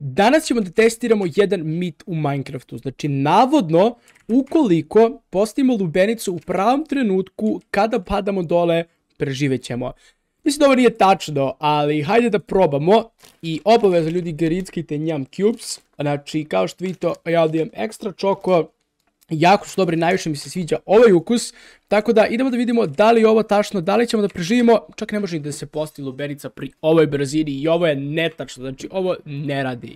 Danas ćemo da testiramo jedan mit u Minecraftu. Znači, navodno, ukoliko postavimo lubenicu u pravom trenutku kada padamo dole, preživećemo. Mislim da ovo nije tačno, ali hajde da probamo. I obavezno ljudi, grickajte njam cubes. Znači, kao što vidite, ja ovdje imam ekstra čoko, Jako su dobri, najviše mi se sviđa ovaj ukus, tako da idemo da vidimo da li je ovo tačno, da li ćemo da preživimo, čak ne može ni da se posti luberica pri ovoj brzini i ovo je netačno, znači ovo ne radi.